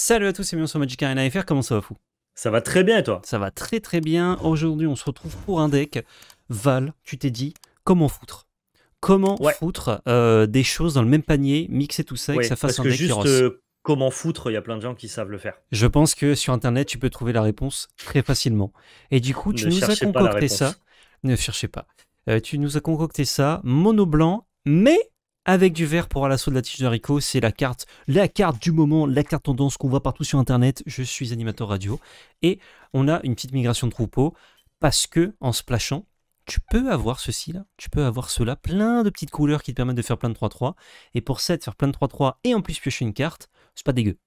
Salut à tous et bienvenue sur Magic Arena FR, comment ça va fou Ça va très bien et toi Ça va très très bien, aujourd'hui on se retrouve pour un deck. Val, tu t'es dit, comment foutre Comment foutre euh, des choses dans le même panier, mixer tout ça et que ça fasse un que juste, euh, comment foutre, il y a plein de gens qui savent le faire. Je pense que sur internet tu peux trouver la réponse très facilement. Et du coup tu nous as concocté ça. Ne cherchez pas. Euh, tu nous as concocté ça, mono blanc, mais avec du vert pour à l'assaut de la tige haricot, C'est la carte, la carte du moment, la carte tendance qu'on voit partout sur Internet. Je suis animateur radio et on a une petite migration de troupeau parce que en se tu peux avoir ceci là, tu peux avoir cela, plein de petites couleurs qui te permettent de faire plein de 3-3. Et pour de faire plein de 3-3 et en plus piocher une carte, c'est pas dégueu.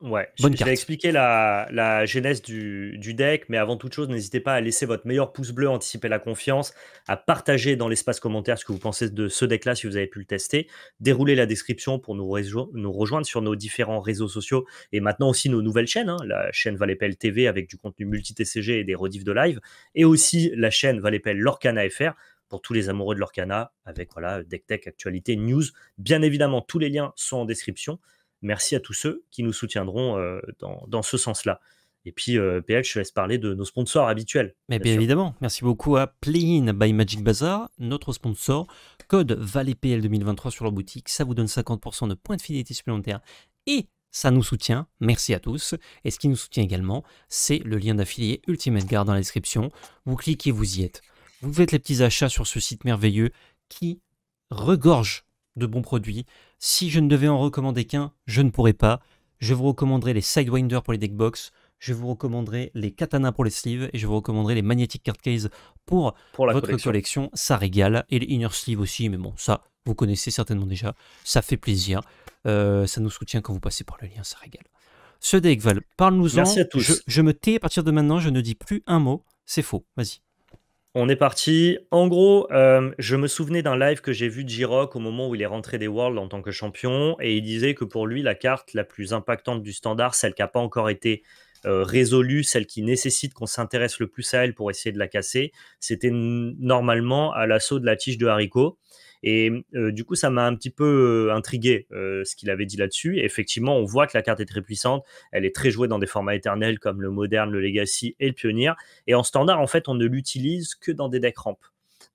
Ouais, je, vais expliquer la, genèse du, deck, mais avant toute chose, n'hésitez pas à laisser votre meilleur pouce bleu, anticiper la confiance, à partager dans l'espace commentaire ce que vous pensez de ce deck-là si vous avez pu le tester, Déroulez la description pour nous, nous rejoindre sur nos différents réseaux sociaux et maintenant aussi nos nouvelles chaînes, hein. la chaîne Valépel TV avec du contenu multi-TCG et des rediffs de live, et aussi la chaîne Valépel Lorcana FR pour tous les amoureux de l'Orcana, avec voilà, deck tech, actualité, news. Bien évidemment, tous les liens sont en description. Merci à tous ceux qui nous soutiendront euh, dans, ce sens-là. Et puis, euh, PL, je te laisse parler de nos sponsors habituels. Mais bien, évidemment, merci beaucoup à Playin by Magic Bazaar, notre sponsor. Code valetpl 2023 sur leur boutique, ça vous donne 50% de points de fidélité supplémentaires et ça nous soutient, merci à tous. Et ce qui nous soutient également, c'est le lien d'affilié Ultimate Guard dans la description. Vous cliquez, vous y êtes. Vous faites les petits achats sur ce site merveilleux qui regorge de bons produits, si je ne devais en recommander qu'un, je ne pourrais pas. Je vous recommanderai les Sidewinder pour les deckbox, je vous recommanderai les katanas pour les sleeves et je vous recommanderai les Magnetic Card Case pour, votre collection. Ça régale. Et les Inner Sleeves aussi, mais bon, ça, vous connaissez certainement déjà. Ça fait plaisir. Euh, ça nous soutient quand vous passez par le lien, ça régale. Ce deck, Val, parle-nous-en. Merci à tous. je me tais à partir de maintenant, je ne dis plus un mot. C'est faux. Vas-y. On est parti. En gros, euh, je me souvenais d'un live que j'ai vu de j au moment où il est rentré des Worlds en tant que champion, et il disait que pour lui, la carte la plus impactante du standard, celle qui n'a pas encore été euh, résolue, celle qui nécessite qu'on s'intéresse le plus à elle pour essayer de la casser, c'était normalement à l'assaut de la tige de haricot. Et euh, du coup, ça m'a un petit peu euh, intrigué euh, ce qu'il avait dit là-dessus. effectivement, on voit que la carte est très puissante. Elle est très jouée dans des formats éternels comme le Moderne, le Legacy et le Pionnier. Et en standard, en fait, on ne l'utilise que dans des decks ramp.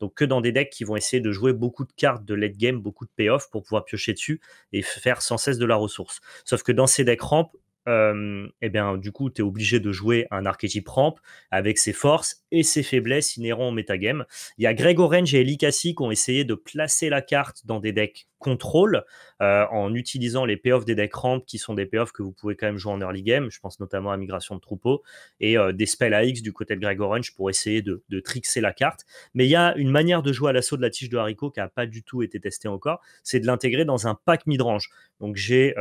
Donc que dans des decks qui vont essayer de jouer beaucoup de cartes de late game, beaucoup de payoff pour pouvoir piocher dessus et faire sans cesse de la ressource. Sauf que dans ces decks ramp, et eh bien, du coup, tu es obligé de jouer un archétype ramp avec ses forces et ses faiblesses inhérents au metagame. Il y a Greg Orange et Eli qui ont essayé de placer la carte dans des decks contrôle euh, en utilisant les payoffs des decks ramp qui sont des payoffs que vous pouvez quand même jouer en early game. Je pense notamment à Migration de Troupeau et euh, des spells AX du côté de Greg Orange pour essayer de, de trixer la carte. Mais il y a une manière de jouer à l'assaut de la tige de haricot qui n'a pas du tout été testée encore, c'est de l'intégrer dans un pack midrange. Donc j'ai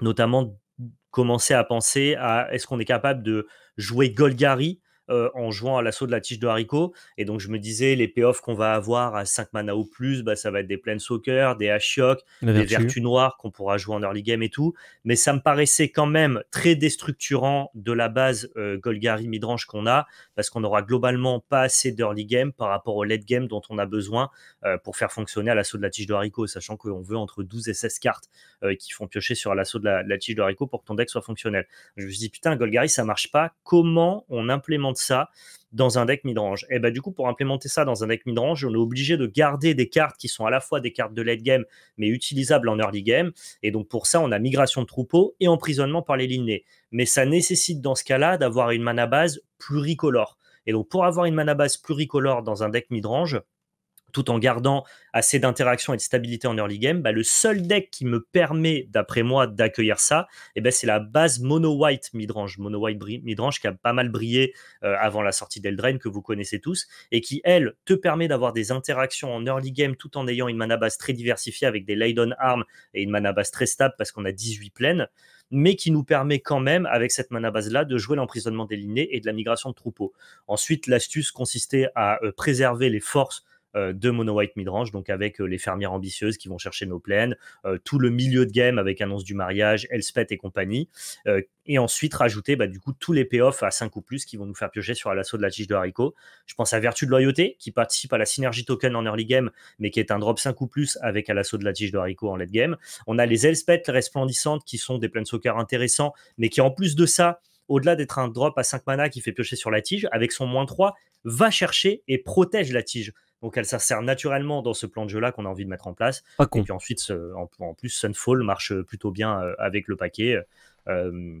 notamment commencer à penser à est-ce qu'on est capable de jouer Golgari euh, en jouant à l'assaut de la tige de haricot. Et donc, je me disais, les payoffs qu'on va avoir à 5 mana ou plus, bah, ça va être des soccer, des Ashiok, des vertus, noires qu'on pourra jouer en early game et tout. Mais ça me paraissait quand même très déstructurant de la base euh, Golgari midrange qu'on a, parce qu'on n'aura globalement pas assez d'early game par rapport au late game dont on a besoin euh, pour faire fonctionner à l'assaut de la tige de haricot, sachant qu'on veut entre 12 et 16 cartes qui font piocher sur l'assaut de la, tige de haricot pour que ton deck soit fonctionnel. Je me suis putain, Golgari, ça marche pas. Comment on implémente ça dans un deck midrange. Et eh bah, ben, du coup, pour implémenter ça dans un deck midrange, on est obligé de garder des cartes qui sont à la fois des cartes de late game, mais utilisables en early game. Et donc, pour ça, on a migration de troupeau et emprisonnement par les lignées. Mais ça nécessite, dans ce cas-là, d'avoir une mana base pluricolore. Et donc, pour avoir une mana base pluricolore dans un deck midrange, tout en gardant assez d'interactions et de stabilité en early game, bah, le seul deck qui me permet, d'après moi, d'accueillir ça, et eh ben c'est la base mono-white midrange. Mono-white midrange qui a pas mal brillé euh, avant la sortie d'Eldrain, que vous connaissez tous, et qui, elle, te permet d'avoir des interactions en early game tout en ayant une mana base très diversifiée avec des on Arms et une mana base très stable parce qu'on a 18 plaines mais qui nous permet quand même, avec cette mana base-là, de jouer l'emprisonnement des lignées et de la migration de troupeaux. Ensuite, l'astuce consistait à euh, préserver les forces euh, de mono white midrange, donc avec euh, les fermières ambitieuses qui vont chercher nos plaines, euh, tout le milieu de game avec annonce du mariage, Elspeth et compagnie, et ensuite rajouter bah, du coup tous les payoffs à 5 ou plus qui vont nous faire piocher sur l'assaut de la tige de haricot. Je pense à Vertu de Loyauté qui participe à la synergie token en early game, mais qui est un drop 5 ou plus avec à l'assaut de la tige de haricot en late game. On a les Elspeth resplendissantes qui sont des plaines soccer intéressants, mais qui en plus de ça, au-delà d'être un drop à 5 mana qui fait piocher sur la tige, avec son moins 3, va chercher et protège la tige. Donc elle sert naturellement dans ce plan de jeu-là qu'on a envie de mettre en place. Et puis ensuite, en, plus, Sunfall marche euh, plutôt bien euh, avec le paquet. Euh,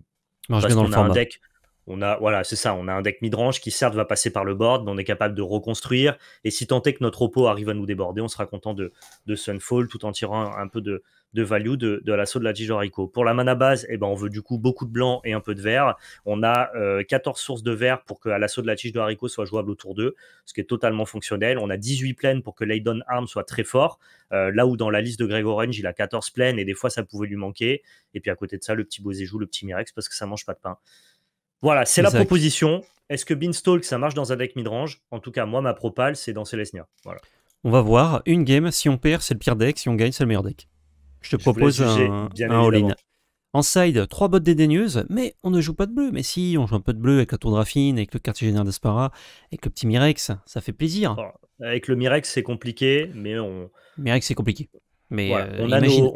parce a un deck on a, voilà, c'est ça, on a un deck midrange qui certes va passer par le board, mais on est capable de reconstruire. Et si tant est que notre repos arrive à nous déborder, on sera content de, Sunfall tout en tirant un, peu de, value de, l'assaut de la haricots. Pour la mana base, eh ben, on veut du coup beaucoup de blanc et un peu de vert. On a 14 euh, sources de vert pour que l'assaut de la tige de haricot soit jouable autour d'eux, ce qui est totalement fonctionnel. On a 18 plaines pour que l'Aidon Arm soit très fort, euh, là où dans la liste de Greg Orange, il a 14 plaines et des fois ça pouvait lui manquer. Et puis à côté de ça, le petit Bozéjou, le petit Mirex, parce que ça mange pas de pain. Voilà, c'est la proposition. Est-ce que Beanstalk, ça marche dans un deck midrange En tout cas, moi, ma propale, c'est dans Celestia. Voilà. On va voir. Une game, si on perd, c'est le pire deck. Si on gagne, c'est le meilleur deck. Je te propose un, all-in. En side, trois bottes dédaigneuses, mais on ne joue pas de bleu. Mais si, on joue un peu de bleu avec la tour de Raffine, avec le quartier général d'Aspara, avec le petit Mirex, ça fait plaisir. Oh, avec le Mirex, c'est compliqué, mais on. Mirex, c'est compliqué. Euh, on,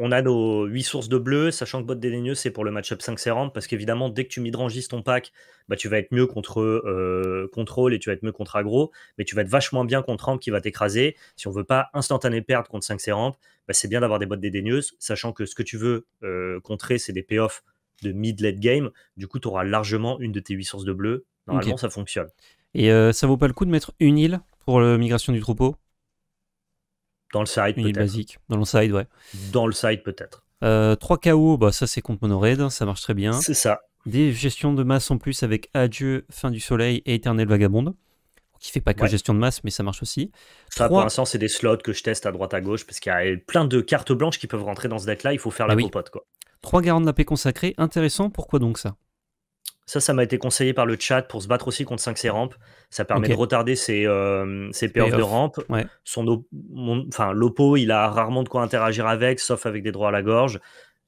a nos, on, 8 sources de bleu, sachant que Bot Dédaigneux, c'est pour le matchup up 5 ramp parce qu'évidemment, dès que tu midrangises ton pack, bah, tu vas être mieux contre euh, contrôle et tu vas être mieux contre aggro, mais tu vas être vachement bien contre ramp qui va t'écraser. Si on veut pas instantané perdre contre 5 sérum, bah, c'est bien d'avoir des bottes dédaigneuses, sachant que ce que tu veux euh, contrer, c'est des payoffs de mid-late game. Du coup, tu auras largement une de tes 8 sources de bleu. Normalement, ça fonctionne. Et ça vaut pas le coup de mettre une île pour la migration du troupeau dans le side, peut-être. basique. Dans le side, ouais. Dans le side, peut-être. 3 euh, KO, bah, ça c'est contre raid. Hein, ça marche très bien. C'est ça. Des gestions de masse en plus avec Adieu, Fin du Soleil et Éternel Vagabonde. Qui fait pas que gestion de masse, mais ça marche aussi. Ça, pour l'instant, c'est des slots que je teste à droite à gauche parce qu'il y a plein de cartes blanches qui peuvent rentrer dans ce deck-là. Il faut faire la bah compote quoi. 3 garants de la paix consacrés, intéressant, pourquoi donc ça ça, ça m'a été conseillé par le chat pour se battre aussi contre 5C Ça permet de retarder ses, euh, payoffs de rampe. Son enfin, l'oppo, il a rarement de quoi interagir avec, sauf avec des droits à la gorge.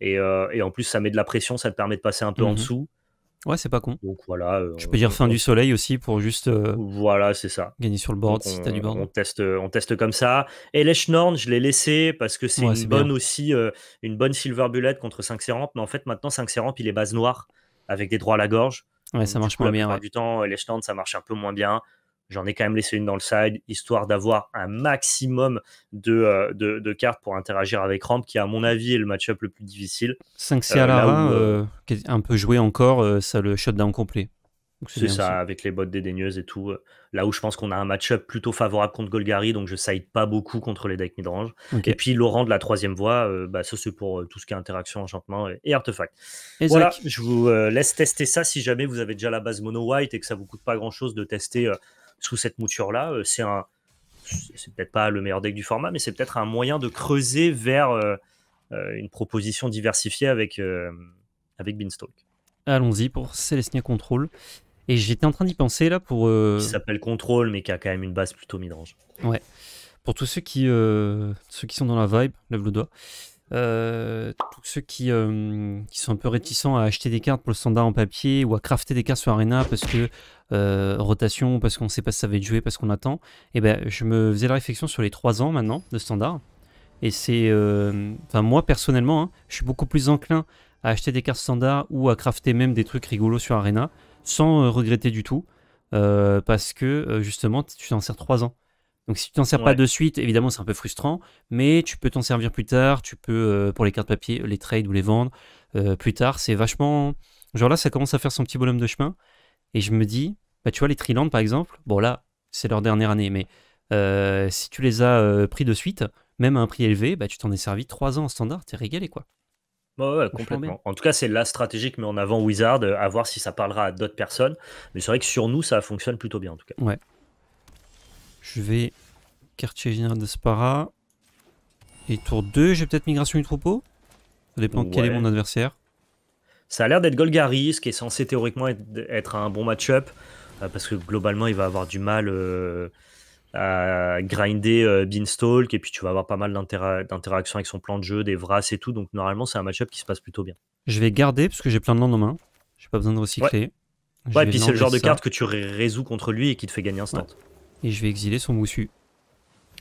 Et, euh, en plus, ça met de la pression, ça te permet de passer un peu en mhm. dessous. Ouais, c'est pas con. Donc voilà. Euh, peux dire fin du soleil aussi pour juste. voilà, c'est ça. Gagner sur le board on, si t'as du board. On teste, on teste comme ça. Et les schnorn, je l'ai laissé parce que c'est une bonne aussi, une bonne silver bullet contre 5 ramp. Mais en fait, maintenant, 5 ramp, il est base noire avec des droits à la gorge. Ouais, ça marche plus bien. Du temps, les stands, ça marche un peu moins bien. J'en ai quand même laissé une dans le side, histoire d'avoir un maximum de, euh, de, cartes pour interagir avec Ramp, qui, à mon avis, est le match-up le plus difficile. 5C euh, à euh, un peu joué encore, ça le shutdown complet. C'est ça, avec les bottes dédaigneuses et tout. Euh, là où je pense qu'on a un match-up plutôt favorable contre Golgari, donc je side pas beaucoup contre les decks midrange. Et puis Laurent de la troisième voie, euh, bah, ça c'est pour euh, tout ce qui est interaction, enchantement et, artefact. Voilà, je vous laisse tester ça si jamais vous avez déjà la base mono-white et que ça vous coûte pas grand-chose de tester sous cette mouture-là. c'est un... C'est peut-être pas le meilleur deck du format, mais c'est peut-être un moyen de creuser vers une proposition diversifiée avec, avec Beanstalk. Allons-y pour Celestia Control. Et j'étais en train d'y penser là pour. Euh, qui s'appelle Control, mais qui a quand même une base plutôt midrange. Ouais. Pour tous ceux qui, euh, ceux qui sont dans la vibe, lève le doigt. Euh, tous ceux qui, qui, sont un peu réticents à acheter des cartes pour le standard en papier ou à crafter des cartes sur Arena parce que rotation, parce qu'on sait pas si ça va être joué, parce qu'on attend, et eh ben, je me faisais la réflexion sur les 3 ans maintenant de standard. Et c'est. Enfin, moi personnellement, hein, je suis beaucoup plus enclin à acheter des cartes standard ou à crafter même des trucs rigolos sur Arena sans euh, regretter du tout, euh, parce que euh, justement, tu t'en sers trois ans. Donc si tu t'en sers pas de suite, évidemment, c'est un peu frustrant, mais tu peux t'en servir plus tard, tu peux, pour les cartes papier, les trades ou les vendre plus tard. C'est vachement... Genre là, ça commence à faire son petit bonhomme de chemin, et je me dis, bah tu vois, les Triland, par exemple, bon là, c'est leur dernière année, mais si tu les as pris de suite, même à un prix élevé, bah, tu t'en es servi trois ans en standard, t'es régalé, quoi ouais, complètement. En tout cas, c'est la stratégie que met en avant Wizard, euh, à voir si ça parlera à d'autres personnes. Mais c'est vrai que sur nous, ça fonctionne plutôt bien en tout cas. Ouais. Je vais quartier général de Spara. Et tour 2, j'ai peut-être migration du troupeau Ça dépend quel est mon adversaire. Ça a l'air d'être Golgari, ce qui est censé théoriquement être, un bon match-up. Euh, parce que globalement, il va avoir du mal. Euh, à grinder euh, Beanstalk et puis tu vas avoir pas mal d'interactions avec son plan de jeu, des Vras et tout. Donc normalement, c'est un match-up qui se passe plutôt bien. Je vais garder parce que j'ai plein de landes en main. J'ai pas besoin de recycler. Ouais, et puis c'est le genre de carte que tu résous contre lui et qui te fait gagner instant Et je vais exiler son moussu.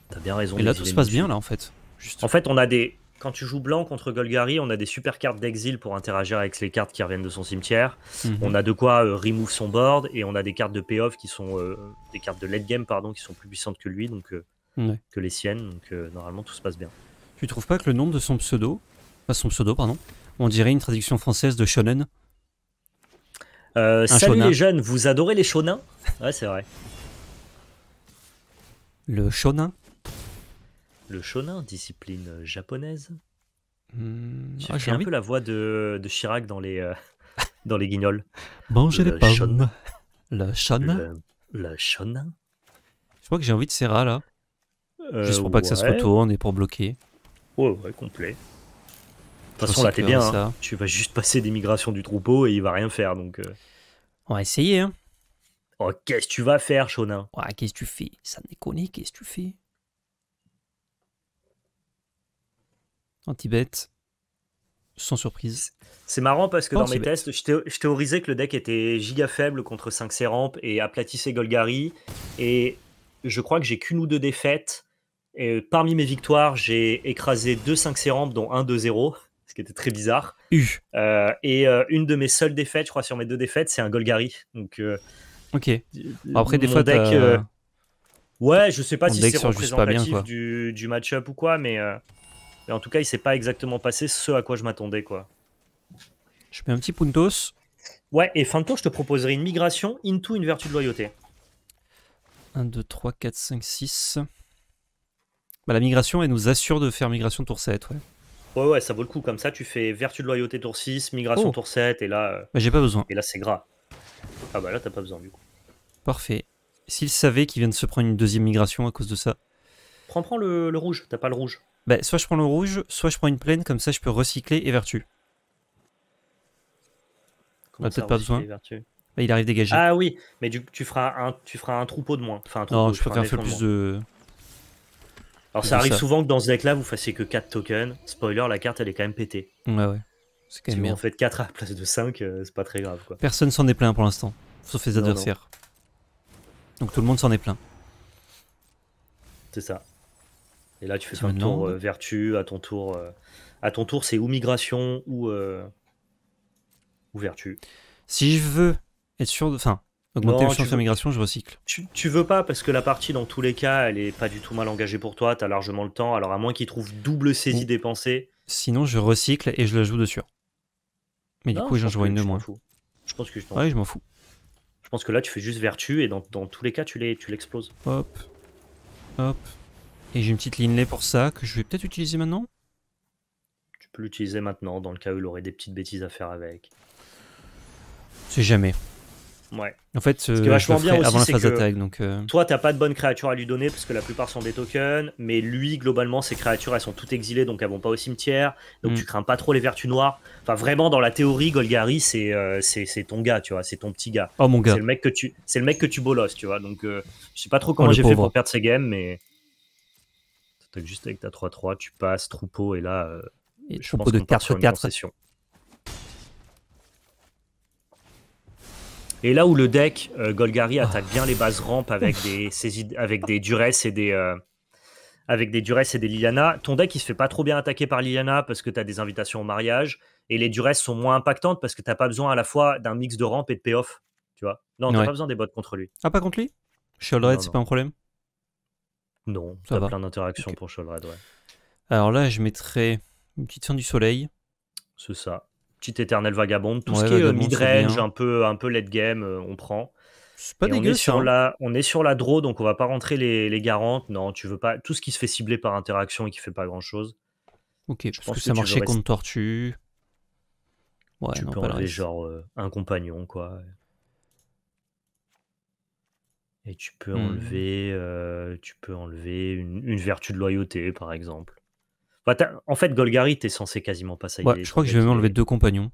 T'as bien raison. Et là, tout se passe bien, là, en fait. Juste. En fait, on a des, quand tu joues blanc contre Golgari, on a des super cartes d'exil pour interagir avec les cartes qui reviennent de son cimetière. Mhm. On a de quoi euh, remove son board et on a des cartes de payoff qui sont euh, des cartes de late game pardon qui sont plus puissantes que lui donc euh, que les siennes donc normalement tout se passe bien. Tu trouves pas que le nom de son pseudo, pas son pseudo pardon, on dirait une traduction française de shonen Salut les jeunes, vous adorez les shonen Ouais c'est vrai. Le shonen le shonin, discipline japonaise. Hmm, ah, j'ai un peu la voix de, Chirac dans les, euh, dans les guignols. Manger les pommes. Le shonin. Le, Je crois que j'ai envie de Serra là. je euh, Juste pour pas que ça se retourne et pour bloquer. Ouais, complet. De toute façon, là, t'es bien. Hein. Tu vas juste passer des migrations du troupeau et il va rien faire. donc... Euh. On va essayer. Hein. Oh, qu'est-ce que tu vas faire, Shonin qu'est-ce que tu fais Ça me déconne, qu'est-ce que tu fais en Tibet. Sans surprise. C'est marrant parce que dans mes tests, je théorisais que le deck était giga faible contre 5 ramp et aplatissait Golgari. Et je crois que j'ai qu'une ou deux défaites. Et parmi mes victoires, j'ai écrasé deux 5 ramp dont un 2-0, ce qui était très bizarre. Euh, et euh, une de mes seules défaites, je crois, sur mes deux défaites, c'est un Golgari. Donc. Euh, ok. Après, des fois, Ouais, je sais pas si c'est représentatif du, du match-up ou quoi, mais mais en tout cas, il s'est pas exactement passé ce à quoi je m'attendais, quoi. Je mets un petit puntos. Ouais, et fin de tour, je te proposerai une migration into une vertu de loyauté. 1, 2, 3, 4, 5, 6. Bah, la migration, elle nous assure de faire migration tour 7, ouais. Ouais, ouais, ça vaut le coup. Comme ça, tu fais vertu de loyauté tour 6, migration oh. tour 7, et là. Euh, bah, j'ai pas besoin. Et là, c'est gras. Ah, bah là, t'as pas besoin, du coup. Parfait. S'il savait qu'il vient de se prendre une deuxième migration à cause de ça. Prends, prends le, rouge, t'as pas le rouge. Bah, soit je prends le rouge, soit je prends une plaine, comme ça je peux recycler et vertu. On bah, a peut-être pas besoin. Bah, il arrive dégagé. Ah oui, mais tu, feras un, tu feras un troupeau de moins. Enfin, non, je faire plus de. Alors ça arrive souvent que dans ce deck-là, vous fassiez que 4 tokens. Spoiler, la carte elle est quand même pétée. Ouais, ouais. C'est quand si vous en faites 4 à la place de 5, euh, c'est pas très grave. Quoi. Personne s'en est plein pour l'instant, sauf les adversaires. Donc tout le monde s'en est plein C'est ça. Et là, tu fais ton tour euh, vertu, à ton tour, euh, tour, c'est ou migration euh, ou, vertu. Si je veux être sûr de, enfin, augmenter le champ de migration, je recycle. Tu, veux pas parce que la partie, dans tous les cas, elle est pas du tout mal engagée pour toi. t'as largement le temps. Alors à moins qu'il trouve double saisie dépensée. Sinon, je recycle et je la joue dessus. Mais du coup, j'en joue une de moins. Je pense que je Ouais, je m'en fous. Je pense que là, tu fais juste vertu et dans, tous les cas, tu l'exploses. Tu Hop. Hop. Et j'ai une petite Linley pour ça que je vais peut-être utiliser maintenant. Tu peux l'utiliser maintenant dans le cas où il aurait des petites bêtises à faire avec. C'est jamais. Ouais. En fait, ce euh, vachement bien aussi, avant la phase d'attaque. Donc, euh. Toi, t'as pas de bonnes créatures à lui donner parce que la plupart sont des tokens, mais lui, globalement, ses créatures, elles sont toutes exilées donc elles vont pas au cimetière. Donc mm. tu crains pas trop les vertus noires. Enfin, vraiment, dans la théorie, Golgari, euh, c'est c'est ton gars, tu vois, c'est ton petit gars. Oh mon gars. C'est le mec que tu, c'est le mec que tu bolosses, tu vois. Donc, je sais pas trop oh, comment j'ai fait pour perdre ces games, mais juste avec ta 3-3, tu passes troupeau et là, euh, et je troupeau pense de 4 sur concession Et là où le deck euh, Golgari oh. attaque bien les bases rampes avec des, saisies, avec des et des. Euh, avec des duresses et des Liliana, ton deck il se fait pas trop bien attaquer par Liliana parce que tu as des invitations au mariage et les duresses sont moins impactantes parce que t'as pas besoin à la fois d'un mix de rampe et de payoff, tu vois. Non, t'as pas besoin des bots contre lui. Ah, pas contre lui Shield Red, c'est pas un problème non, ça, plein d'interactions pour Cholred, ouais. Alors là, je mettrais une petite fin du soleil. C'est ça. Petite éternelle vagabonde. Tout ce qui est euh, mid un peu, un peu late game, euh, on prend. C'est pas dégueu, on est, sur hein. la, on est sur la draw, donc on va pas rentrer les, garantes. Non, tu veux pas. Tout ce qui se fait cibler par interaction et qui fait pas grand chose. Ok, je parce que, ça marchait contre Tortue. Ouais, tu peux genre euh, un compagnon, quoi. Et tu peux mmh. enlever, euh, tu peux enlever une vertu de loyauté, par exemple. en fait, Golgari, t'es censé quasiment pas Ouais, je crois que je vais même enlever deux compagnons.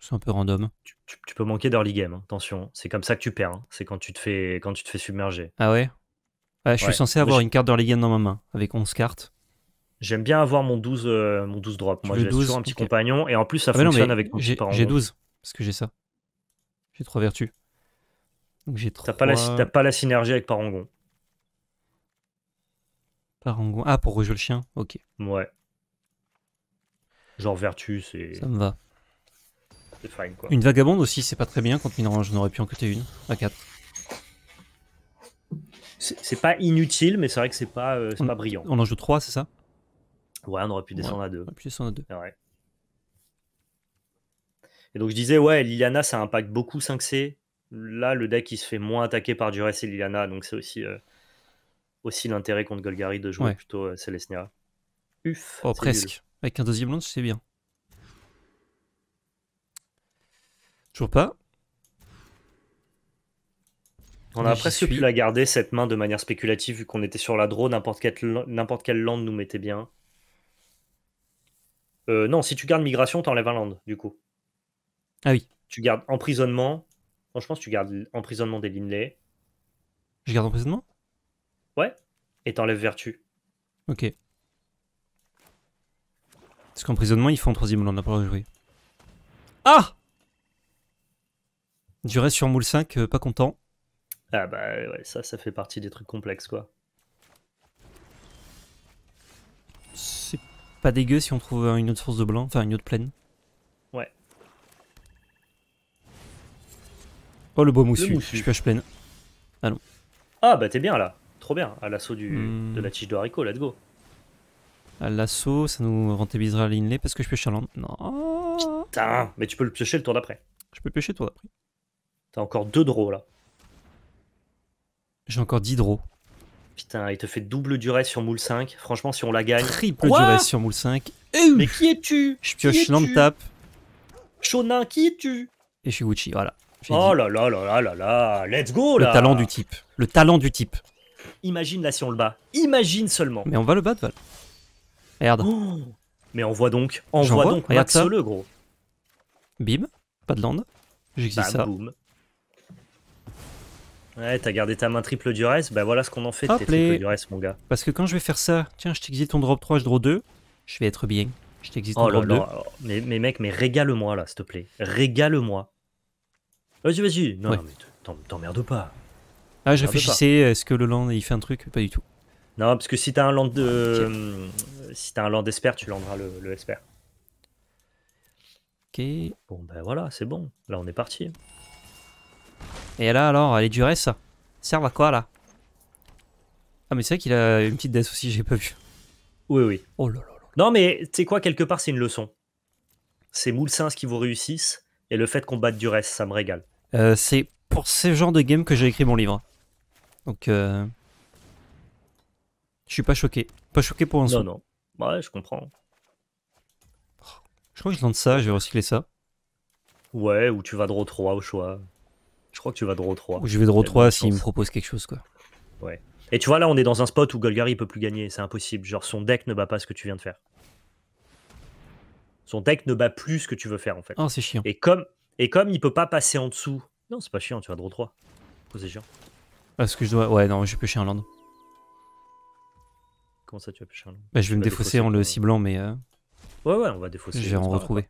C'est un peu random. Tu peux manquer d'early game, hein, attention. C'est comme ça que tu perds, hein. C'est quand tu te fais quand tu te fais submerger. Ah ouais? je suis censé avoir une carte d'early game dans ma main, avec 11 cartes. j'aime bien avoir mon 12, euh, mon 12 drop. Moi, j'ai un petit compagnon et en plus, ça ah bah fonctionne avec mon j'ai parent. j'ai 12, parce que j'ai ça. J'ai trois vertus. T'as pas, la... synergie avec Parangon. Parangon. Ah, pour rejouer le chien Ok. Ouais. Genre vertu, c'est. Ça me va. C'est fine quoi. Une vagabonde aussi, c'est pas très bien contre Minoran, je pu en côté une à 4. C'est pas inutile, mais c'est vrai que c'est pas, euh, brillant. On en joue 3, c'est ça Ouais, on aurait pu descendre à 2. On aurait pu descendre à 2. Ouais. Et donc je disais, ouais, Liliana, ça impacte beaucoup 5C là, le deck il se fait moins attaquer par Duress et Liliana, donc c'est aussi, euh, aussi l'intérêt contre Golgari de jouer plutôt euh, Celestia. Uf, oh, presque. Avec un deuxième launch, c'est bien. Toujours pas. On a presque pu la garder cette main de manière spéculative vu qu'on était sur la draw, n'importe quelle, n'importe quelle land nous mettait bien. Euh, non, si tu gardes migration, t'enlèves un land du coup. Ah oui. Tu gardes emprisonnement, Franchement, je pense tu gardes l'Emprisonnement des Linley. Je garde emprisonnement Ouais. Et t'enlèves vertu. Ok. Parce qu'emprisonnement, il faut en troisième, on n'a a pas jouer. Ah Du reste sur moule 5, euh, pas content. Ah bah ouais, ça, ça fait partie des trucs complexes, quoi. C'est pas dégueu si on trouve une autre source de blanc, enfin une autre plaine. Oh, le beau moussu. Je pioche pleine. Ah Ah, bah t'es bien là. Trop bien. À l'assaut du... Hmm. de la tige de haricot, let's go. À l'assaut, ça nous rentabilisera l'inlay parce que je pioche à Non. Putain, mais tu peux le piocher le tour d'après. Je peux piocher le tour d'après. T'as encore deux draws là. J'ai encore 10 draws. Putain, il te fait double durée sur moule 5. Franchement, si on la gagne. Triple durée sur moule 5. mais qui es-tu Je pioche lampe tape. Shonin, qui es-tu Et je suis Gucci, voilà. Oh là là là là là là, let's go là. Le talent du type, le talent du type. Imagine là si on le bat, imagine seulement. Mais on va le battre, Val. Merde. Oh. mais on voit donc, on voit, donc, Max le gros. Bim, pas de land, j'existe bah, Boom. Ouais, t'as gardé ta main triple reste bah voilà ce qu'on en fait tes triple mon gars. Parce que quand je vais faire ça, tiens, je t'existe ton drop 3, je drop 2, je vais être bien. Je t'existe ton oh drop 2. Mais, mais mec, mais régale-moi là, s'il te plaît. Régale-moi. Vas-y, vas-y. Non, mais t'emmerde pas. Ah, je réfléchissais, est-ce que le land il fait un truc Pas du tout. Non, parce que si t'as un land de. Ah, euh, si t'as un land d'espère tu landras le, le Ok. Bon, ben voilà, c'est bon. Là, on est parti. Et là, alors, elle est durée, ça Servent à quoi, là Ah, mais c'est vrai qu'il a une petite death aussi, j'ai pas vu. Oui, oui. Oh Non, mais tu sais quoi, quelque part, c'est une leçon. C'est Moulsins qui vous réussissent et le fait qu'on batte du reste, ça me régale. Euh, c'est pour ce genre de game que j'ai écrit mon livre. Donc, euh, je suis pas choqué. Pas choqué pour l'instant. Non, non. Ouais, je comprends. Je crois que je lance ça, je vais recycler ça. Ouais, ou tu vas de 3 au choix. Je crois que tu vas de 3. Ou je vais de 3 s'il me propose quelque chose, quoi. Ouais. Et tu vois, là, on est dans un spot où Golgari peut plus gagner, c'est impossible. Genre, son deck ne bat pas ce que tu viens de faire. Son deck ne bat plus ce que tu veux faire en fait. Ah c'est chiant. Et comme, et comme il peut pas passer en dessous. Non, c'est pas chiant, tu vas draw 3. c'est chiant. Parce que je dois. Ouais, non, je vais pêcher un land. Comment ça, tu vas pêcher un land bah, Je vais me défausser, en le ciblant, mais. Euh, ouais, ouais, on va défausser. Je vais en retrouver.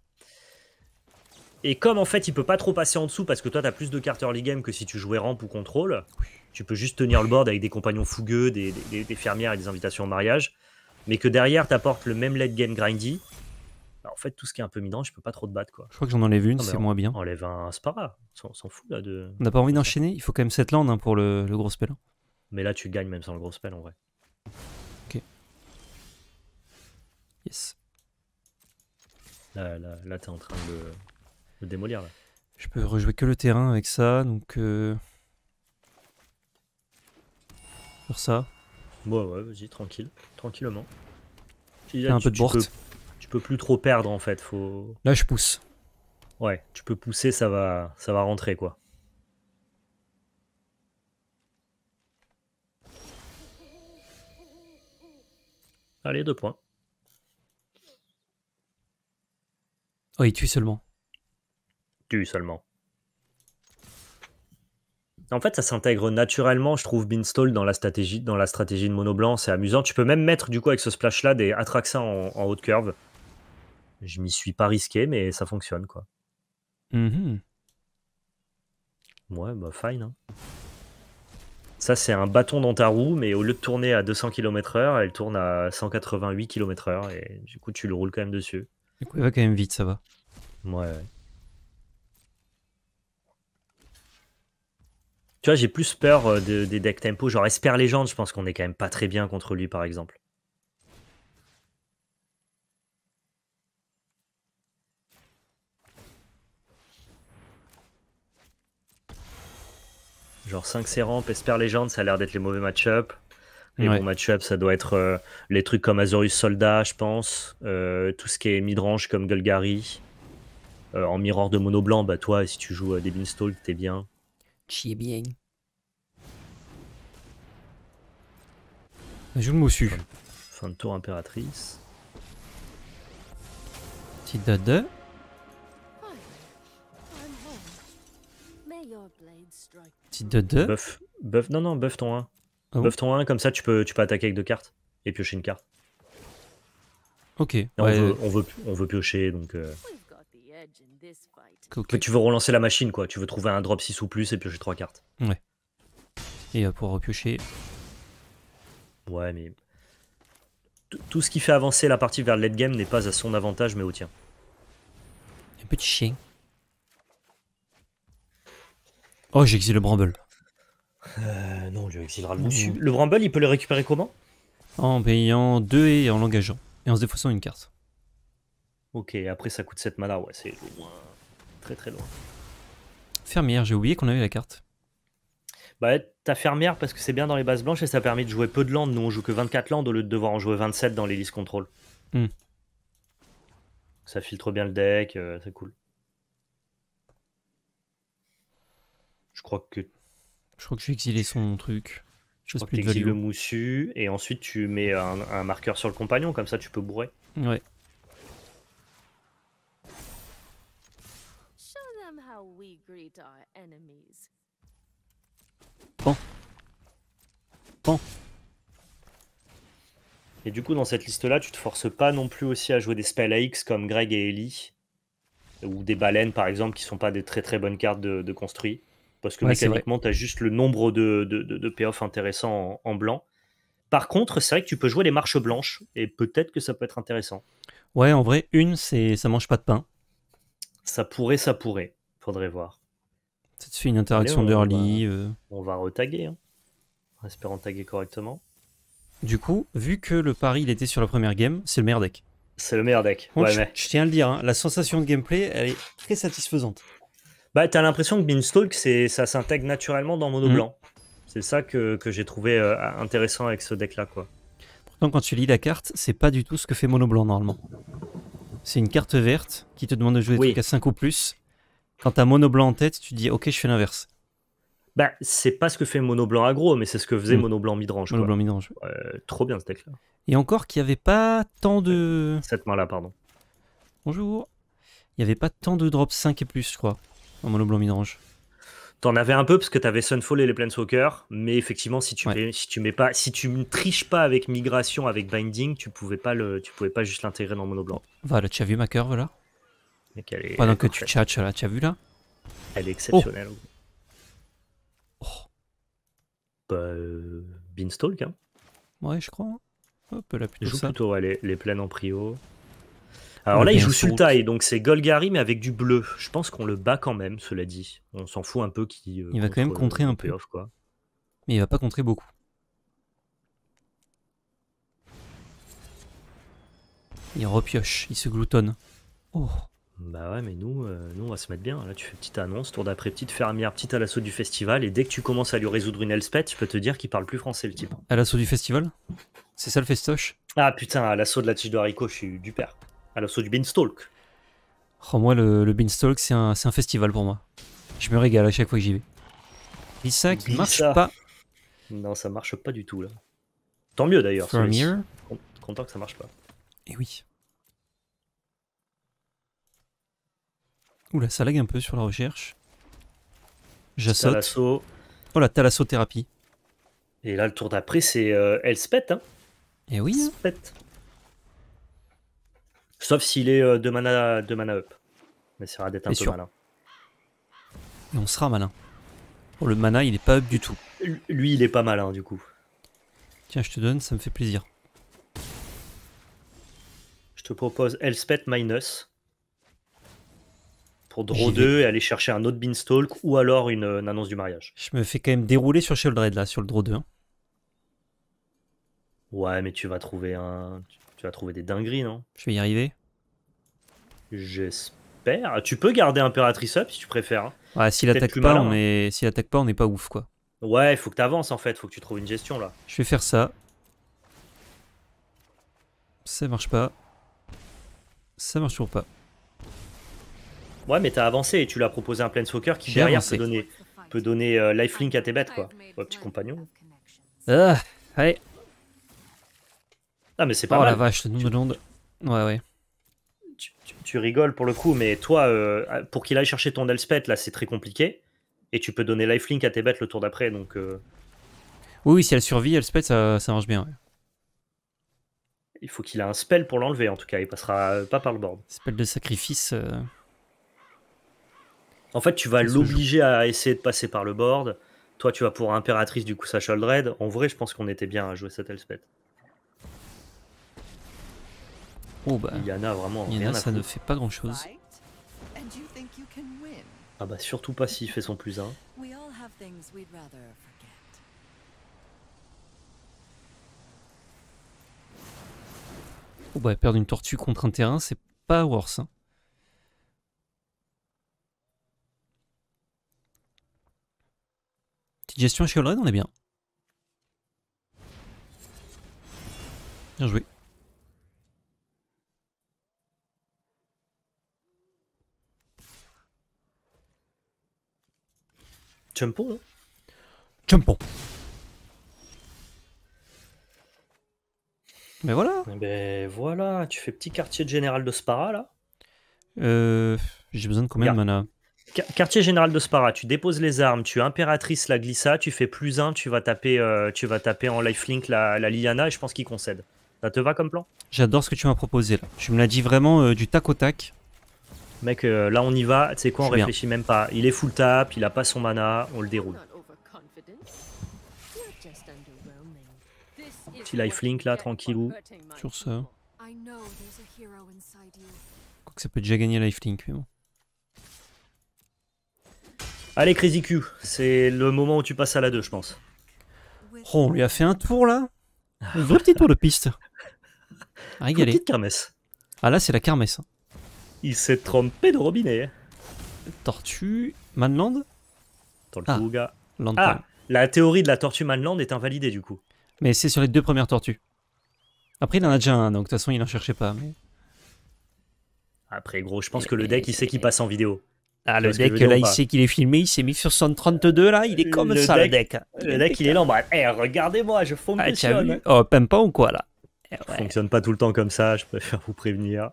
Et comme en fait il peut pas trop passer en dessous parce que toi t'as plus de cartes early game que si tu jouais ramp ou contrôle, tu peux juste tenir le board avec des compagnons fougueux, des, fermières et des invitations au mariage, mais que derrière t'apportes le même late game grindy, en fait, tout ce qui est un peu migrant je peux pas trop te battre. Quoi. Je crois que j'en enlève une, c'est moins bien. Enlève un Spara, on s'en fout là. De... On n'a pas envie d'enchaîner, il faut quand même cette land hein, pour le, gros spell. Hein. Mais là, tu gagnes même sans le gros spell en vrai. Ok. Yes. Là, là, là t'es en train de, de démolir. Là. Je peux rejouer que le terrain avec ça, donc. Euh... ça. Ouais, ouais, vas-y, tranquille, tranquillement. Là, un peu de board tu peux plus trop perdre en fait. Faut... Là, je pousse. Ouais, tu peux pousser, ça va, ça va rentrer quoi. Allez, deux points. Oh, tu seulement. tu seulement. En fait, ça s'intègre naturellement, je trouve, Beanstall dans la stratégie, dans la stratégie de mono blanc. C'est amusant. Tu peux même mettre, du coup, avec ce splash-là, des Atraxa en, en haute curve je m'y suis pas risqué, mais ça fonctionne, quoi. Mm-hmm. Ouais, bah fine. Hein. Ça, c'est un bâton dans ta roue, mais au lieu de tourner à 200 km/h, elle tourne à 188 km/h, et du coup, tu le roules quand même dessus. Du coup, elle va quand même vite, ça va. Ouais. Tu vois, j'ai plus peur euh, des decks tempo, genre Esper Légende, je pense qu'on est quand même pas très bien contre lui, par exemple. Genre 5 espère Esper Légende, ça a l'air d'être les mauvais match-up. Les bons match-up, ça doit être euh, les trucs comme azorus Soldat, je pense. Euh, tout ce qui est midrange comme Golgari. Euh, en miroir de mono blanc, bah toi, si tu joues des Beanstalk, t'es bien. Chi bien. Joue le Fin, de tour impératrice. Petite date 2. Petite de 2 Buff. Non, non, buff ton 1. Ah buff ton 1, comme ça tu peux, tu peux attaquer avec deux cartes et piocher une carte. Ok. On, veut, on, veut, piocher donc. Euh. Mais Tu veux relancer la machine quoi, tu veux trouver un drop 6 ou plus et piocher trois cartes. Ouais. Et euh, pour repiocher. Ouais, mais. Tout ce qui fait avancer la partie vers le late game n'est pas à son avantage mais au tien. Un petit chien. Oh, j'exile le Bramble. Euh, non, lui exilera le moussu. Le Bramble, il peut le récupérer comment En payant 2 et en l'engageant. Et en se défaussant une carte. Ok, après ça coûte 7 mana, ouais, c'est Très très loin. Fermière, j'ai oublié qu'on avait la carte. Bah, ta fermière, parce que c'est bien dans les bases blanches et ça permet de jouer peu de landes. Nous, on joue que 24 landes au lieu de devoir en jouer 27 dans les listes contrôle. Hmm. Ça filtre bien le deck, euh, c'est cool. Je crois que. Je crois que son truc. Je crois le moussu et ensuite tu mets un, marqueur sur le compagnon, comme ça tu peux bourrer. Ouais. Bon. Bon. Et du coup, dans cette liste-là, tu te forces pas non plus aussi à jouer des spells AX comme Greg et Ellie, ou des baleines par exemple, qui sont pas des très très bonnes cartes de construit. Parce que mécaniquement, tu as juste le nombre de, de, de, payoffs intéressants en, blanc. Par contre, c'est vrai que tu peux jouer les marches blanches et peut-être que ça peut être intéressant. Ouais, en vrai, une, c'est ça mange pas de pain. Ça pourrait, ça pourrait. Faudrait voir. Ça te fait une interaction d'early. Euh. On, va retaguer. Hein, en espérant taguer correctement. Du coup, vu que le pari il était sur la première game, c'est le meilleur deck. C'est le meilleur deck. je, tiens à le dire, hein, la sensation de gameplay, elle est très satisfaisante. Bah, t'as l'impression que Beanstalk, ça s'intègre naturellement dans mono mm. blanc. C'est ça que, j'ai trouvé euh, intéressant avec ce deck-là, quoi. Pourtant, quand tu lis la carte, c'est pas du tout ce que fait mono blanc normalement. C'est une carte verte qui te demande de jouer trucs à 5 ou plus. Quand t'as mono blanc en tête, tu dis, ok, je fais l'inverse. Bah, c'est pas ce que fait mono blanc aggro, mais c'est ce que faisait mm. mono blanc midrange. Mono blanc midrange. trop bien ce deck-là. Et encore qu'il n'y avait pas tant de. Cette main-là, pardon. Bonjour. Il n'y avait pas tant de drops 5 et plus, je crois en mono blanc midrange. T'en avais un peu parce que t'avais Sunfall et les Planeswalkers, mais effectivement, si tu, si tu mets pas, si tu ne triches pas avec migration, avec binding, tu pouvais pas le, tu pouvais pas juste l'intégrer dans mono blanc. Voilà, tu as vu ma curve là Pendant que tu tchatches là, tu as vu là Elle est oh. exceptionnelle. Oh. Bah, euh, Beanstalk, hein Ouais, je crois. Hein. Hop, je joue plutôt les, les plaines en prio. Alors là, il joue Sultai, donc c'est Golgari, mais avec du bleu. Je pense qu'on le bat quand même, cela dit. On s'en fout un peu qui. Euh, il va quand même contrer un peu. Quoi. Mais il va pas contrer beaucoup. Il repioche, il se gloutonne. Oh. Bah ouais, mais nous, euh, nous, on va se mettre bien. Là, tu fais petite annonce, tour d'après petite, fermière petite à l'assaut du festival. Et dès que tu commences à lui résoudre une elspeth, je peux te dire qu'il parle plus français, le type. À l'assaut du festival C'est ça le festoche Ah putain, à l'assaut de la tige de haricot, je suis du père à saut du Beanstalk. Oh, moi, le, Beanstalk, c'est un, festival pour moi. Je me régale à chaque fois que j'y vais. ça qui marche pas. Non, ça marche pas du tout là. Tant mieux d'ailleurs. Content que ça marche pas. Et eh oui. Oula, ça lag un peu sur la recherche. J'assaut. Oh la thérapie. Et là, le tour d'après, c'est euh, Elspeth. Hein. Et eh oui. Elspeth. Sauf s'il est euh, de mana, de mana up. ça va d'être un peu malin. on sera malin. Pour le mana, il est pas up du tout. Lui, il est pas malin du coup. Tiens, je te donne, ça me fait plaisir. Je te propose Elspeth Minus. Pour draw 2 et aller chercher un autre Beanstalk ou alors euh, une, annonce du mariage. Je me fais quand même dérouler sur Sheldred là, sur le draw 2. Hein. Ouais, mais tu vas trouver un. Tu vas trouver des dingueries, non Je vais y arriver. J'espère. Tu peux garder Impératrice up si tu préfères. Hein. Ouais, hein. s'il attaque pas, on est... s'il attaque pas, on n'est pas ouf, quoi. Ouais, faut que avances, en fait, faut que tu trouves une gestion là. Je vais faire ça. Ça marche pas. Ça marche toujours pas. Ouais, mais t'as avancé et tu l'as proposé un Planeswalker qui derrière peut donner, peut donner life euh, lifelink à tes bêtes, quoi. Ouais, petit compagnon. Ah, allez, ah, mais c'est pas oh, la vache, le nom de Ouais, ouais. Tu, rigoles pour le coup, mais toi, euh, pour qu'il aille chercher ton Elspeth, là, c'est très compliqué. Et tu peux donner lifelink à tes bêtes le tour d'après, donc. Euh. Oui, si elle survit, Elspeth, ça, ça marche bien. Il faut qu'il ait un spell pour l'enlever, en tout cas. Il passera pas par le board. Spell de sacrifice. Euh. En fait, tu vas l'obliger à essayer de passer par le board. Toi, tu vas pour Impératrice, du coup, ça Dread. En vrai, je pense qu'on était bien à jouer cette Elspeth. Bah, il y en a vraiment. Il y en a, ça ne fait pas grand chose. Ah bah surtout pas s'il fait son plus 1. Oh bah perdre une tortue contre un terrain, c'est pas worse. Hein. Petite gestion à Chiolred, on est bien. Bien joué. Jumpons. Mais ben voilà. mais eh ben voilà, tu fais petit quartier de général de Spara là. Euh, j'ai besoin de combien de mana Quartier général de Spara, tu déposes les armes, tu impératrice la glissa, tu fais plus un tu vas taper, euh, tu vas taper en lifelink la, la Liliana et je pense qu'il concède. Ça te va comme plan J'adore ce que tu m'as proposé là. Tu me l'as dit vraiment euh, du tac au tac. Mec, euh, là on y va, tu sais quoi, on réfléchit même pas. Il est full tap, il a pas son mana, on le déroule. Petit lifelink là, tranquillou. Sur ça. que ça peut déjà gagner lifelink, mais bon. Allez, Crazy Q, c'est le moment où tu passes à la 2, je pense. Oh, on lui a fait un tour là Un vrai petit tour de piste. Régalé. Petite kermesse. Ah là, c'est la kermesse. Hein. Il s'est trompé de robinet. Tortue Manland Ah, ah la théorie de la tortue Manland est invalidée du coup. Mais c'est sur les deux premières tortues. Après, il en a déjà un, donc de toute façon, il n'en cherchait pas. Mais... Après, gros, je pense eh, que le eh, deck, il eh, sait qu'il passe en vidéo. Ah, le deck, là, il sait qu'il est filmé, il s'est mis sur 132, là, il est comme ça, le deck. Le, deck, il est là bah, en regardez-moi, je ah, fonctionne. oh, pimpon ou quoi, là fonctionne pas tout le temps comme ça, je préfère vous prévenir.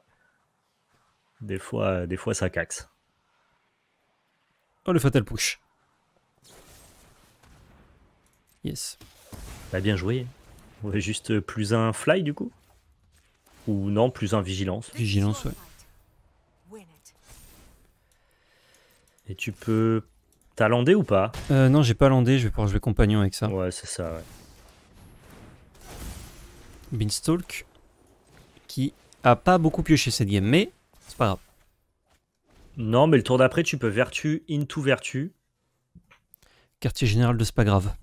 Des fois, des fois ça caxe. Oh, le fatal push. Yes. Bah, bien joué. On avait juste plus un fly du coup Ou non, plus un vigilance. Vigilance, ouais. Et tu peux. T'as landé ou pas euh, Non, j'ai pas landé, je vais pouvoir jouer compagnon avec ça. Ouais, c'est ça, ouais. Beanstalk, qui a pas beaucoup pioché cette game, mais c'est pas grave. Non, mais le tour d'après, tu peux vertu into vertu. Quartier général de c'est grave.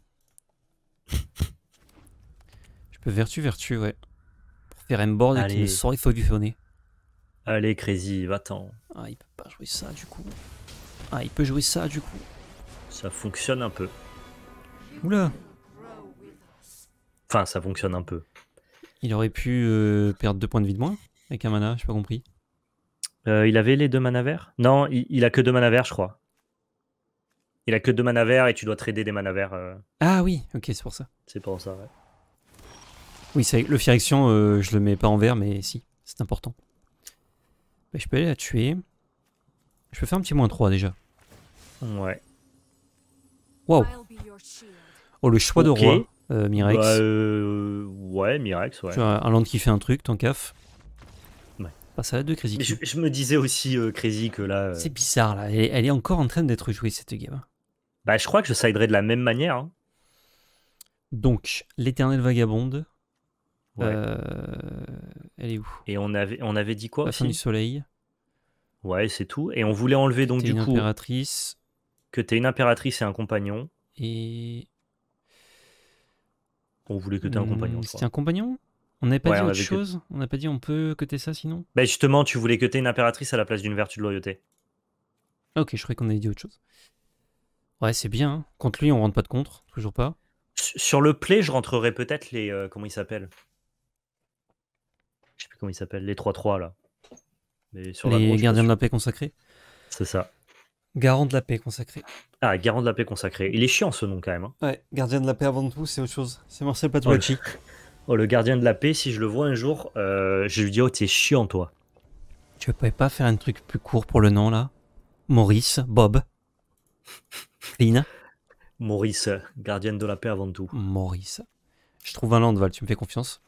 je peux vertu, vertu, ouais. Pour faire un board et qu'il me sort, il faut du nez. Allez, Crazy, va-t'en. Ah, il peut pas jouer ça, du coup. Ah, il peut jouer ça, du coup. Ça fonctionne un peu. Oula Enfin, ça fonctionne un peu. Il aurait pu euh, perdre deux points de vie de moins avec un mana, j'ai pas compris. Euh, il avait les deux manavers Non, il, a que deux manavers, verts, je crois. Il a que deux manavers et tu dois trader des manavers. Euh. Ah oui, ok, c'est pour ça. C'est pour ça, ouais. Oui, c'est le Firection, euh, je le mets pas en vert, mais si, c'est important. je peux aller la tuer. Je peux faire un petit moins 3 déjà. Ouais. Waouh. Oh, le choix de roi, Mirex. Bah, ouais, Mirex, ouais. Tu un land qui fait un truc, ton caf de Crazy. je, me disais aussi, euh, Crazy, que là. Euh, c'est bizarre, là. Elle, est encore en train d'être jouée, cette game. Bah, je crois que je siderais de la même manière. Hein. Donc, l'éternel vagabonde. Euh, elle est où Et on avait, on avait dit quoi La fin du soleil. Ouais, c'est tout. Et on voulait enlever, donc, du une coup. Impératrice. Que t'es une impératrice et un compagnon. Et. On voulait que hmm, t'es un compagnon. C'était un compagnon on n'avait pas dit autre chose On n'a pas dit on peut coter ça sinon Bah justement, tu voulais coter une impératrice à la place d'une vertu de loyauté. Ok, je croyais qu'on avait dit autre chose. Ouais, c'est bien. Hein. Contre lui, on rentre pas de contre, toujours pas. Sur le play, je rentrerai peut-être les. Euh, comment il s'appelle Je sais plus comment il s'appelle, les 3-3 là. les gardiens de la paix consacrés C'est ça. Garant de la paix consacrée. Ah, garant de la paix consacrée. Il est chiant ce nom quand même. Hein. Ouais, gardien de la paix avant tout, c'est autre chose. C'est Marcel Patouachi. Oh, le gardien de la paix, si je le vois un jour, euh, je lui dis Oh, t'es chiant, toi. Tu peux pas faire un truc plus court pour le nom, là Maurice, Bob, Lina Maurice, gardienne de la paix avant tout. Maurice. Je trouve un Landval, tu me fais confiance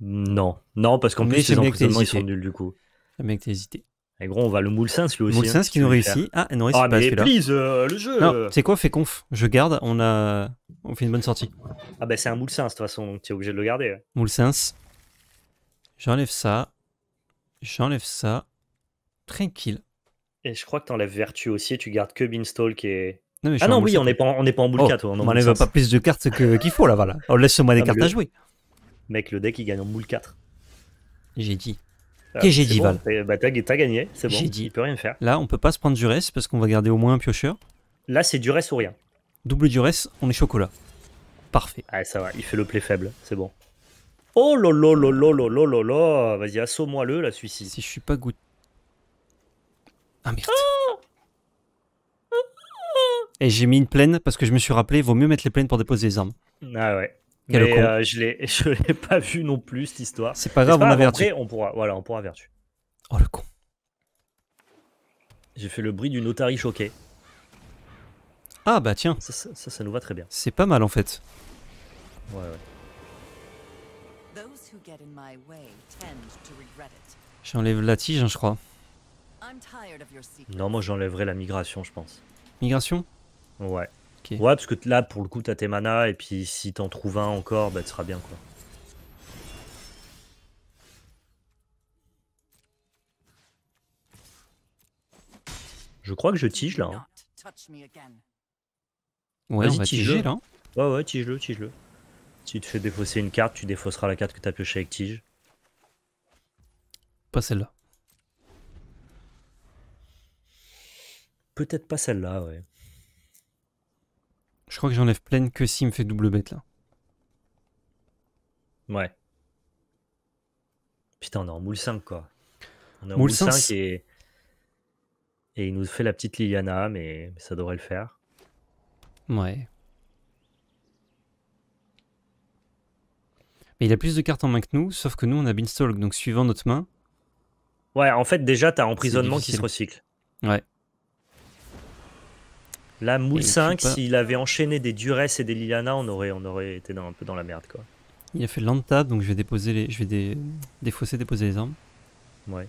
Non. Non, parce qu'en plus, emprisonnements, ils sont nuls, du coup. bien que t'as hésité. Et gros, on va le Moulsins lui aussi. moule hein, qui nous réussit. Ah, elle nous réussit ah, pas mais please, euh, le jeu C'est quoi, fais conf. Je garde, on a on fait une bonne sortie. Ah bah c'est un Moulsins de toute façon, donc tu es obligé de le garder. moule Moulsins. J'enlève ça. J'enlève ça. Tranquille. Et je crois que t'enlèves Vertu aussi, tu gardes que Beanstalk et... Non, ah non, oui, on n'est pas, on est pas en boule 4. on n'enlève oh, pas plus de cartes qu'il faut là, voilà. On oh, laisse moi des cartes à jouer. Mec, le deck il gagne en boule 4. J'ai dit que ah, j'ai dit, Val. Bah, t'as gagné, c'est bon. J'ai dit. Il peut rien faire. Là, on peut pas se prendre du reste parce qu'on va garder au moins un piocheur. Là, c'est du reste ou rien. Double du reste, on est chocolat. Parfait. Ah, ça va, il fait le play faible, c'est bon. Oh lolo lolo lolo lolo, vas-y, assomme-moi le la suicide Si je suis pas goûté. Ah merde. Ah Et eh, j'ai mis une plaine parce que je me suis rappelé, il vaut mieux mettre les plaines pour déposer les armes. Ah ouais. Euh, je l'ai, je l'ai pas vu non plus cette histoire. C'est pas grave, on a vertu. on pourra, voilà, on pourra vertu. Oh le con. J'ai fait le bruit d'une notari choquée. Ah bah tiens. Ça, ça, nous va très bien. C'est pas mal en fait. Ouais, ouais. J'enlève la tige, hein, je crois. Non, moi j'enlèverai la migration, je pense. Migration Ouais. Ouais, parce que là, pour le coup, t'as tes manas, et puis si t'en trouves un encore, bah, tu seras bien, quoi. Je crois que je tige, là. Hein. Ouais, tige là. Ouais, ouais, tige-le, tige-le. Si tu te fais défausser une carte, tu défausseras la carte que t'as pioché avec tige. Pas celle-là. Peut-être pas celle-là, ouais. Je crois que j'enlève pleine que s'il me fait double bête là. Ouais. Putain, on est en moule 5 quoi. On est en moule, 5, et... et... il nous fait la petite Liliana, mais... ça devrait le faire. Ouais. Mais il a plus de cartes en main que nous, sauf que nous on a Beanstalk, donc suivant notre main. Ouais, en fait déjà t'as emprisonnement qui se recycle. Ouais. Là, Moule 5, s'il avait enchaîné des Duress et des Liliana, on aurait, on aurait été un peu dans la merde. quoi. Il a fait Lanta, donc je vais déposer les, je vais des défausser, déposer les armes. Ouais.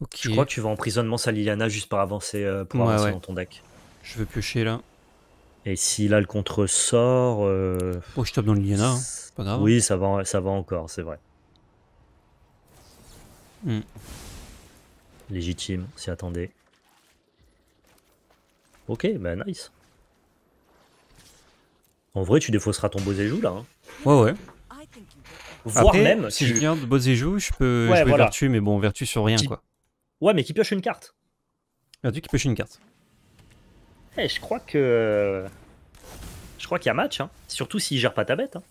Ok. Je crois que tu vas emprisonnement sa Liliana juste par avancer euh, pour avancer dans ton deck. Je veux piocher là. Et s'il a le contre-sort. Euh, oh, je tape dans Liliana, hein. pas grave. Hein. Oui, ça va, ça va encore, c'est vrai. Mm. Légitime, si attendez Ok, bah nice. En vrai, tu défausseras ton Bozéjou là. Hein. Ouais, ouais. Voire même. Si je viens de Bozéjou, je peux Je Vertu, mais bon, Vertu sur rien quoi. Ouais, mais qui pioche une carte. Vertu ah, qui pioche une carte. Eh je crois que. Je crois qu'il y a match, hein. surtout s'il gère pas ta bête. Hein.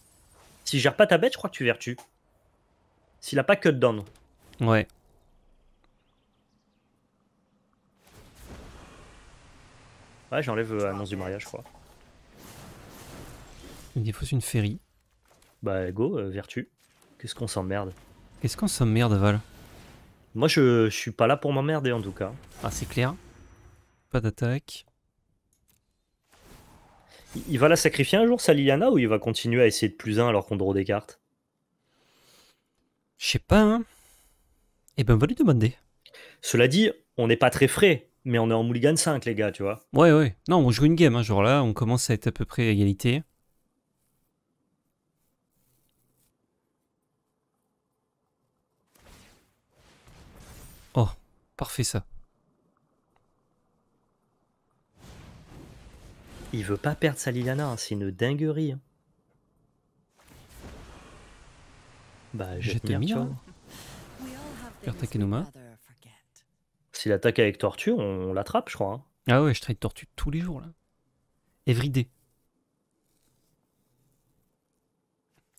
S'il gère pas ta bête, je crois que tu vertu. S'il a pas cut down. Ouais. Ouais, j'enlève l'annonce euh, du mariage, je crois. Il défausse une ferie. Bah, go, euh, vertu. Qu'est-ce qu'on s'emmerde Qu'est-ce qu'on s'emmerde, Val Moi, je, je suis pas là pour m'emmerder, en tout cas. Ah, c'est clair. Pas d'attaque. Il, va la sacrifier un jour, sa Liliana, ou il va continuer à essayer de plus un alors qu'on draw des cartes Je sais pas, hein. Et eh ben, on va lui demander. Cela dit, on n'est pas très frais, mais on est en Mulligan 5, les gars, tu vois. Ouais, ouais. Non, on joue une game, hein, genre là, on commence à être à peu près à égalité. Oh, parfait ça. Il veut pas perdre sa Liliana, hein, c'est une dinguerie. Hein. Bah, je vais s'il attaque avec tortue, on, l'attrape, je crois. Hein. Ah ouais, je traite tortue tous les jours là. day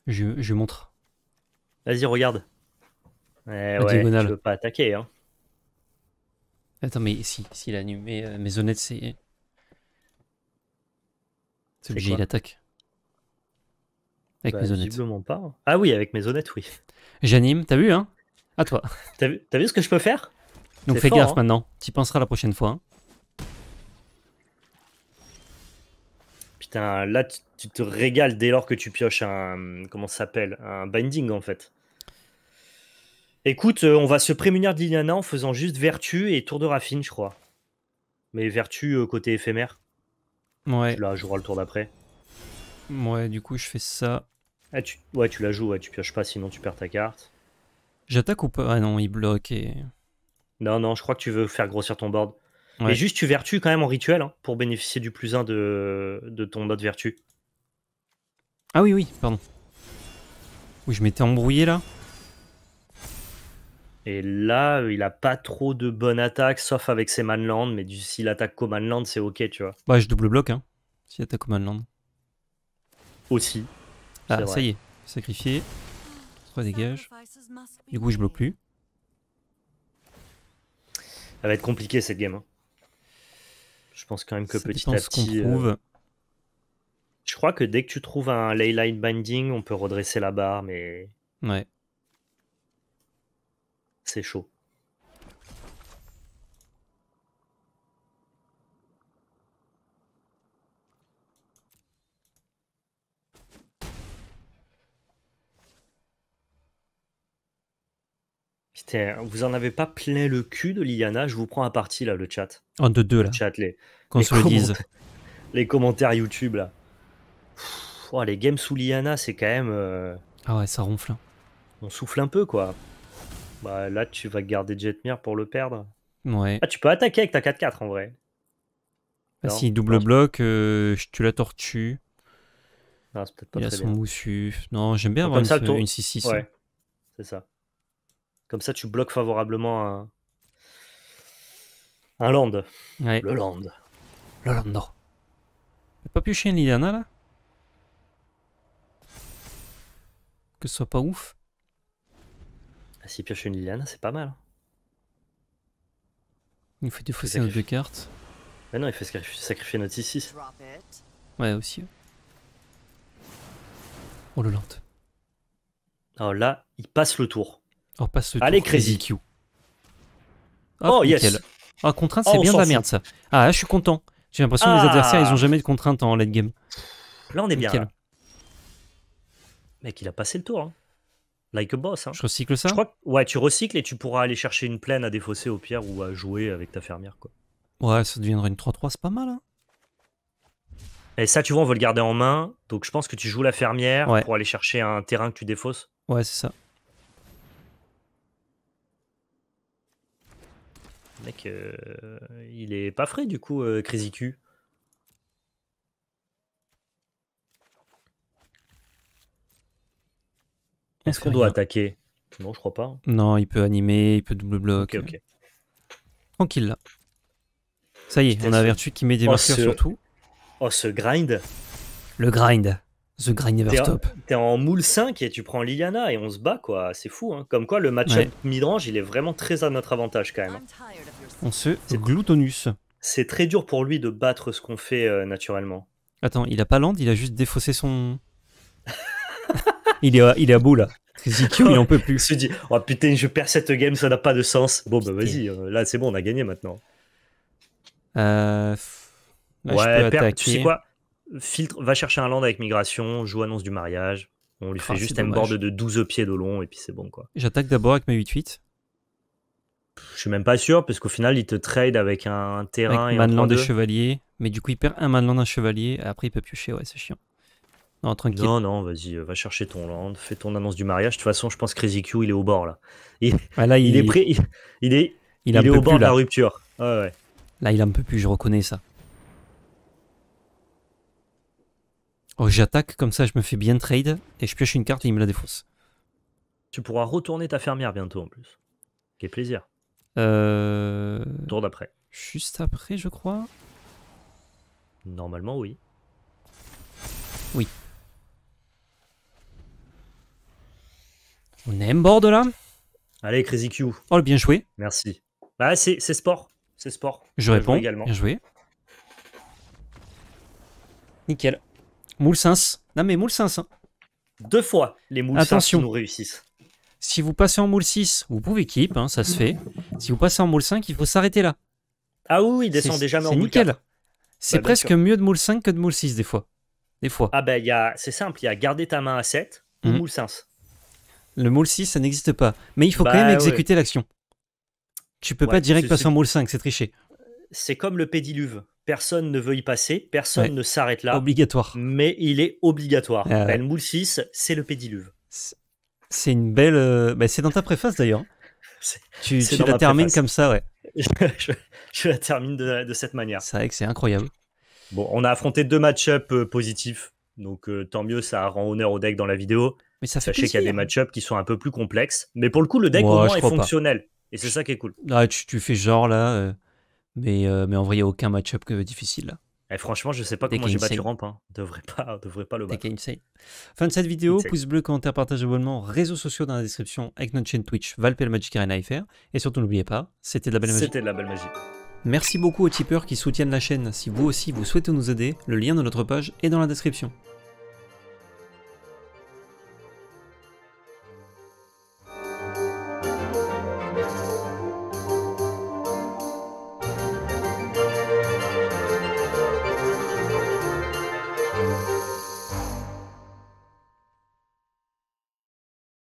Je, je montre. Vas-y, regarde. Eh ouais, je pas attaquer. Hein. Attends, mais si, s'il anime euh, mes honnêtes, c'est. C'est obligé, il attaque. Avec mes bah, honnêtes. pas. Hein. Ah oui, avec mes honnêtes, oui. J'anime, t'as vu, hein à toi. T'as vu, vu, ce que je peux faire Donc fais gaffe hein. maintenant. T'y penseras la prochaine fois. Hein. Putain, là tu, te régales dès lors que tu pioches un. Comment ça s'appelle Un binding en fait. Écoute, euh, on va se prémunir d'Iliana en faisant juste Vertu et Tour de Raffine, je crois. Mais Vertu euh, côté éphémère. Ouais. Là, je le tour d'après. Ouais, du coup, je fais ça. Ah, tu... Ouais, tu la joues, ouais, tu pioches pas, sinon tu perds ta carte. J'attaque ou pas Ah non, il bloque et. Non, non, je crois que tu veux faire grossir ton board. Mais juste, tu vertues quand même en rituel hein, pour bénéficier du plus 1 de, de ton autre vertu. Ah oui, oui, pardon. Oui, je m'étais embrouillé là. Et là, il a pas trop de bonnes attaques, sauf avec ses Manland, mais s'il attaque qu'au Manland, c'est ok, tu vois. Bah, je double bloque, hein, s'il attaque au Manland. Aussi. Ah, ça y est, sacrifié dégage. Du coup, je bloque plus. Ça va être compliqué cette game. Hein. Je pense quand même que petit à petit. Euh, je crois que dès que tu trouves un Leyline Binding, on peut redresser la barre, mais. Ouais. C'est chaud. Vous en avez pas plein le cul de l'Iana je vous prends à partie là, le chat. En de deux là. chat, les, Qu'on se Les commentaires YouTube là. Oh, les games sous l'Iana c'est quand même. Euh, ah ouais, ça ronfle. Hein. On souffle un peu quoi. Bah là, tu vas garder Jetmir pour le perdre. Ouais. Ah, tu peux attaquer avec ta 4-4 en vrai. Ah, si double bloc, euh, tu la tortue Non, c'est peut-être pas Il a son Non, j'aime bien avoir une, 6-6. Ouais. Hein. C'est ça. Comme ça, tu bloques favorablement un, land. Le land. Le land, non. pas pioché une Liliana là Que ce soit pas ouf. Ah, si pioche une Liliana, c'est pas mal. Hein. Il faut défausser nos deux cartes. Mais ah non, il fait sacrifier notre ici. 6 Ouais, aussi. Oh le land. Alors là, il passe le tour. Oh, passe ce Allez, Crazy Q. oh, yes. Ah, contrainte, c'est oh, bien de la merde, ça. Ah, je suis content. J'ai l'impression que les ah. adversaires, ils ont jamais de contrainte en late game. Là, on est bien. Mec, il a passé le tour. Hein. Like a boss. Hein. Je recycle ça je crois Ouais, tu recycles et tu pourras aller chercher une plaine à défausser au pire ou à jouer avec ta fermière. quoi. Ouais, ça deviendrait une 3-3, c'est pas mal. Hein. Et ça, tu vois, on veut le garder en main. Donc, je pense que tu joues la fermière pour aller chercher un terrain que tu défausses. Ouais, c'est ça. Mec, euh, il est pas frais du coup, euh, Crazy Est-ce qu'on doit attaquer Non, je crois pas. Non, il peut animer, il peut double bloc. Ok, ok. Tranquille là. Ça y est, on a Vertu qui met des oh, marques sur tout. Oh, ce grind. Le grind. The grind never stop. T'es en moule 5 et tu prends Liliana et on se bat, quoi. C'est fou, hein. Comme quoi, le match midrange, il est vraiment très à notre avantage, quand même. On se gloutonus. C'est très dur pour lui de battre ce qu'on fait euh, naturellement. Attends, il a pas land, il a juste défaussé son. il, est à, il est à bout là. il en peut plus. Il se dit Oh putain, je perds cette game, ça n'a pas de sens. Bon, bah vas-y, euh, là c'est bon, on a gagné maintenant. Euh... ouais, tu sais quoi Filtre, va chercher un land avec migration, joue annonce du mariage. On lui ah, fait juste un board de 12 pieds de long et puis c'est bon quoi. J'attaque d'abord avec mes 8-8. Je suis même pas sûr, parce qu'au final, il te trade avec un terrain avec et Manland de chevalier. Mais du coup, il perd un Manland, d'un chevalier. Après, il peut piocher. Ouais, c'est chiant. Non, tranquille. Non, non, vas-y, euh, va chercher ton land. Hein. Fais ton annonce du mariage. De toute façon, je pense que Crazy il est au bord là. Il, est ah, Il, est, il, au bord de la rupture. ouais. Là, il a un peu plus, je reconnais ça. Oh, j'attaque, comme ça je me fais bien trade, et je pioche une carte et il me la défonce. Tu pourras retourner ta fermière bientôt en plus. Quel plaisir. Euh, Tour d'après. Juste après, je crois. Normalement, oui. Oui. On aime bord de là Allez, Crazy Q. Oh, bien joué. Merci. Bah, c'est sport. C'est sport. Je, réponds. Également. Bien joué. Nickel. Moule Non, mais moule hein. Deux fois, les moules Attention. nous réussissent. Si vous passez en moule 6, vous pouvez keep, hein, ça se fait. Si vous passez en moule 5, il faut s'arrêter là. Ah oui, il descend jamais en moule nickel. C'est bah, presque mieux de moule 5 que de moule 6 des fois. Des fois. Ah ben, c'est simple, il y a garder ta main à 7 ou mhm. moule 5. Le moule 6, ça n'existe pas. Mais il faut quand bah même exécuter l'action. Tu peux dire pas direct passer en moule 5, c'est triché. C'est comme le pédiluve. Personne ne veut y passer, personne ne s'arrête là. Obligatoire. Mais il est obligatoire. Ah le moule 6, c'est le pédiluve. C'est une belle. Euh, bah, c'est dans ta préface d'ailleurs. Tu, la termines comme ça, ouais. je, la termine de, cette manière. C'est vrai que c'est incroyable. Bon, on a affronté deux match-up euh, positifs, donc euh, tant mieux, ça rend honneur au deck dans la vidéo. Mais ça fait Sachez qu'il y a des match ups qui sont un peu plus complexes, mais pour le coup, le deck au moins est fonctionnel, et c'est ça qui est cool. Ah, tu, fais genre là, mais, mais en vrai, il n'y a aucun match-up difficile là. Eh, franchement, je sais pas comment j'ai battu rampe. Hein. devrait pas, pas le battre. Fin de cette vidéo, pouce bleu, commentaire, partage, abonnement, réseaux sociaux dans la description avec notre chaîne Twitch, Valpel Magic Arena FR. Et surtout, n'oubliez pas, c'était de la belle magie. C'était de la belle magie. Merci beaucoup aux tipeurs qui soutiennent la chaîne. Si vous aussi vous souhaitez nous aider, le lien de notre page est dans la description.